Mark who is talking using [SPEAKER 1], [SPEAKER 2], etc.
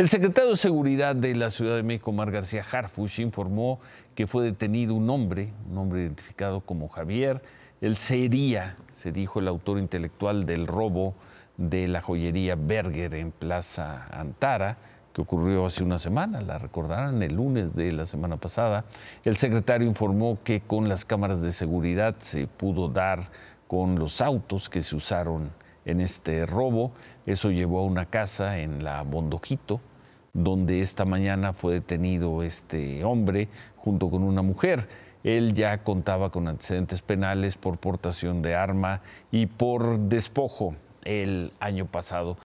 [SPEAKER 1] El secretario de Seguridad de la Ciudad de México, Mar García Harfush, informó que fue detenido un hombre, un hombre identificado como Javier. Él sería, se dijo, el autor intelectual del robo de la joyería Berger en Plaza Antara, que ocurrió hace una semana, la recordarán el lunes de la semana pasada. El secretario informó que con las cámaras de seguridad se pudo dar con los autos que se usaron en este robo. Eso llevó a una casa en la Bondojito, donde esta mañana fue detenido este hombre junto con una mujer. Él ya contaba con antecedentes penales por portación de arma y por despojo el año pasado.